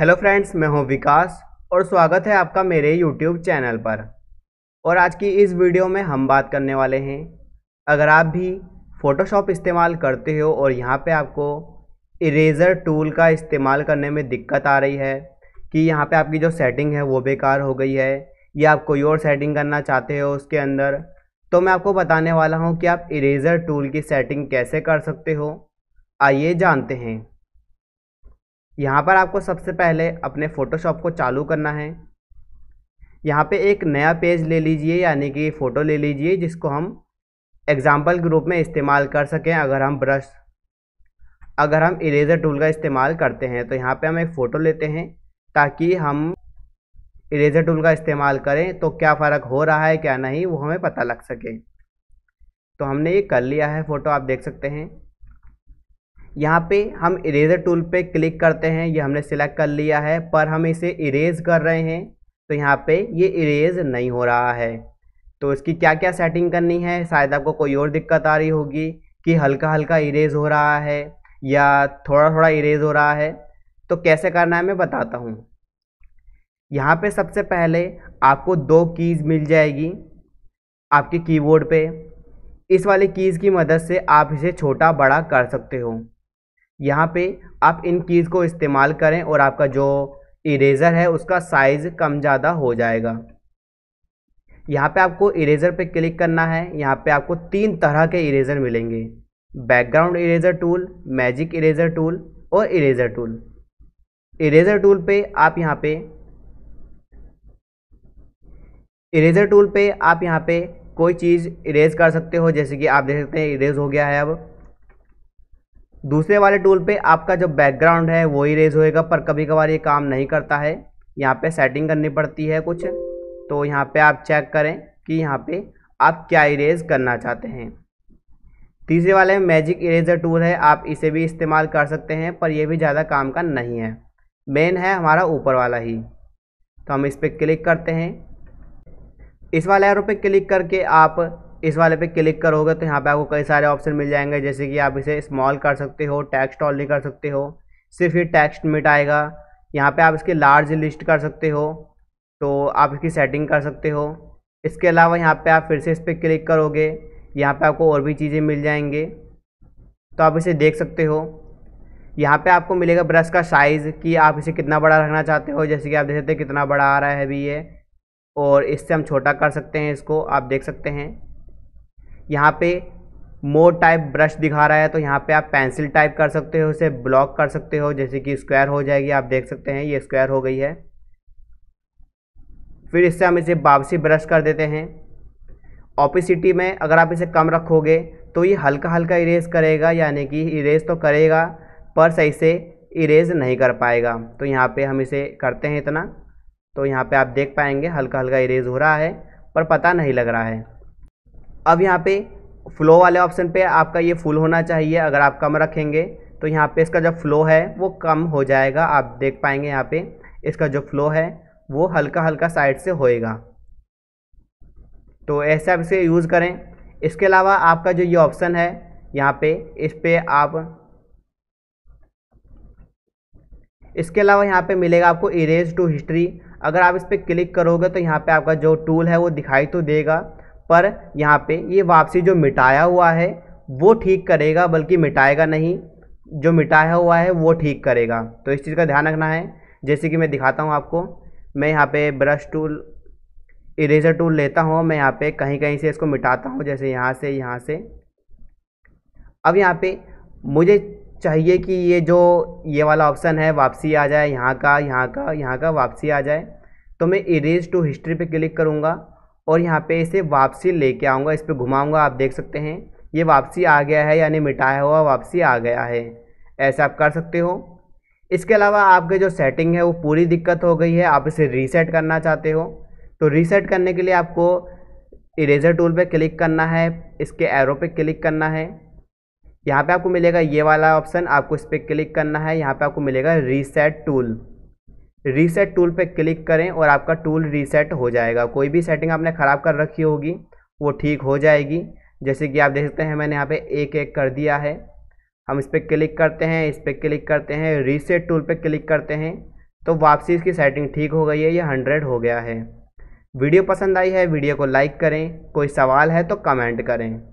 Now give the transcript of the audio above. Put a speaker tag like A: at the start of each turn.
A: hello friends मैं हूं विकास और स्वागत है आपका मेरे यूट्यूब चैनल पर और आज की इस वीडियो में हम बात करने वाले हैं अगर आप भी फ़ोटोशॉप इस्तेमाल करते हो और यहाँ पे आपको इरेज़र टूल का इस्तेमाल करने में दिक्कत आ रही है कि यहाँ पे आपकी जो सेटिंग है वो बेकार हो गई है या आप कोई और सेटिंग करना चाहते हो उसके अंदर तो मैं आपको बताने वाला हूँ कि आप इरेज़र टूल की सेटिंग कैसे कर सकते हो आइए जानते हैं यहाँ पर आपको सबसे पहले अपने फ़ोटोशॉप को चालू करना है यहाँ पे एक नया पेज ले लीजिए यानी कि फ़ोटो ले लीजिए जिसको हम एग्ज़ाम्पल के रूप में इस्तेमाल कर सकें अगर हम ब्रश अगर हम इरेज़र टूल का इस्तेमाल करते हैं तो यहाँ पे हम एक फ़ोटो लेते हैं ताकि हम इरेज़र टूल का इस्तेमाल करें तो क्या फ़र्क हो रहा है क्या नहीं वो हमें पता लग सके तो हमने ये कर लिया है फ़ोटो आप देख सकते हैं यहाँ पे हम इरेजर टूल पे क्लिक करते हैं ये हमने सिलेक्ट कर लिया है पर हम इसे इरेज कर रहे हैं तो यहाँ पे ये इरेज नहीं हो रहा है तो इसकी क्या क्या सेटिंग करनी है शायद आपको कोई और दिक्कत आ रही होगी कि हल्का हल्का इरेज हो रहा है या थोड़ा थोड़ा इरेज हो रहा है तो कैसे करना है मैं बताता हूँ यहाँ पे सबसे पहले आपको दो कीज़ मिल जाएगी आपके कीबोर्ड पे इस वाली कीज़ की मदद से आप इसे छोटा बड़ा कर सकते हो यहाँ पे आप इन कीज़ को इस्तेमाल करें और आपका जो इरेज़र है उसका साइज़ कम ज़्यादा हो जाएगा यहाँ पे आपको इरेज़र पे क्लिक करना है यहाँ पे आपको तीन तरह के इरेज़र मिलेंगे background eraser tool magic eraser tool और इरेज़र टूल इरेज़र टूल पे आप यहाँ पे इरेज़र टूल पे आप यहाँ पे कोई चीज़ इरेज़ कर सकते हो जैसे कि आप देख सकते हैं इरेज़ हो गया है अब दूसरे वाले टूल पे आपका जो बैकग्राउंड है वो इरेज होएगा पर कभी कभार ये काम नहीं करता है यहाँ पे सेटिंग करनी पड़ती है कुछ तो यहाँ पे आप चेक करें कि यहाँ पे आप क्या इरेज करना चाहते हैं तीसरे वाले में मैजिक इरेजर टूल है आप इसे भी इस्तेमाल कर सकते हैं पर यह भी ज़्यादा काम का नहीं है मेन है हमारा ऊपर वाला ही तो हम इस पर क्लिक करते हैं इस वाले एरो पे क्लिक करके आप इस वाले पे क्लिक करोगे तो यहाँ पे आपको कई सारे ऑप्शन मिल जाएंगे जैसे कि आप इसे स्मॉल कर सकते हो टेक्स्ट नहीं कर सकते हो सिर्फ ये टेक्स्ट आएगा यहाँ पे आप इसके लार्ज लिस्ट कर सकते हो तो आप इसकी सेटिंग कर सकते हो इसके अलावा यहाँ पे आप फिर से इस पर क्लिक करोगे यहाँ पर आपको और भी चीज़ें मिल जाएंगे तो आप इसे देख सकते हो यहाँ पर आपको मिलेगा ब्रश का साइज़ कि आप इसे कितना बड़ा रखना चाहते हो जैसे कि आप देख सकते कितना बड़ा आ रहा है अभी ये और इससे हम छोटा कर सकते हैं इसको आप देख सकते हैं यहाँ पे मोर टाइप ब्रश दिखा रहा है तो यहाँ पे आप पेंसिल टाइप कर सकते हो उसे ब्लॉक कर सकते हो जैसे कि स्क्वायर हो जाएगी आप देख सकते हैं ये स्क्वायर हो गई है फिर इससे हम इसे वापसी ब्रश कर देते हैं ऑपिसिटी में अगर आप इसे कम रखोगे तो ये हल्का हल्का इरेज करेगा यानी कि इरेज तो करेगा पर सही से इरेज नहीं कर पाएगा तो यहाँ पे हम इसे करते हैं इतना तो यहाँ पे आप देख पाएंगे हल्का हल्का इरेज हो रहा है पर पता नहीं लग रहा है अब यहाँ पे फ्लो वाले ऑप्शन पे आपका ये फुल होना चाहिए अगर आप कम रखेंगे तो यहाँ पे इसका जो फ्लो है वो कम हो जाएगा आप देख पाएंगे यहाँ पे इसका जो फ्लो है वो हल्का हल्का साइड से होएगा तो ऐसे आप इसे यूज़ करें इसके अलावा आपका जो ये ऑप्शन है यहाँ पे इस पर आप इसके अलावा यहाँ पे मिलेगा आपको इरेज टू हिस्ट्री अगर आप इस पर क्लिक करोगे तो यहाँ पे आपका जो टूल है वो दिखाई तो देगा पर यहाँ पे ये वापसी जो मिटाया हुआ है वो ठीक करेगा बल्कि मिटाएगा नहीं जो मिटाया हुआ है वो ठीक करेगा तो इस चीज़ का ध्यान रखना है जैसे कि मैं दिखाता हूँ आपको मैं यहाँ पे ब्रश टूल इरेजर टूल लेता हूँ मैं यहाँ पे कहीं कहीं से इसको मिटाता हूँ जैसे यहाँ से यहाँ से अब यहाँ पे मुझे चाहिए कि ये जो ये वाला ऑप्शन है वापसी आ जाए यहाँ का यहाँ का यहाँ का वापसी आ जाए तो मैं इरेज टू हिस्ट्री पे क्लिक करूँगा और यहाँ पे इसे वापसी लेके आऊँगा इस पर घुमाऊँगा आप देख सकते हैं ये वापसी आ गया है यानी मिटाया हुआ वापसी आ गया है ऐसे आप कर सकते हो इसके अलावा आपके जो सेटिंग है वो पूरी दिक्कत हो गई है आप इसे रीसेट करना चाहते हो तो रीसेट करने के लिए आपको इरेजर टूल पे क्लिक करना है इसके एरो पे क्लिक करना है यहाँ पे आपको मिलेगा ये वाला ऑप्शन आपको इस पर क्लिक करना है यहाँ पे आपको मिलेगा रीसेट टूल रीसेट टूल पे क्लिक करें और आपका टूल रीसेट हो जाएगा कोई भी सेटिंग आपने ख़राब कर रखी होगी वो ठीक हो जाएगी जैसे कि आप देख सकते हैं मैंने यहाँ पे एक एक कर दिया है हम इस पर क्लिक करते हैं इस पर क्लिक करते हैं रीसेट टूल पर क्लिक करते हैं तो वापसी इसकी सेटिंग ठीक हो गई है ये हंड्रेड हो गया है वीडियो पसंद आई है वीडियो को लाइक करें कोई सवाल है तो कमेंट करें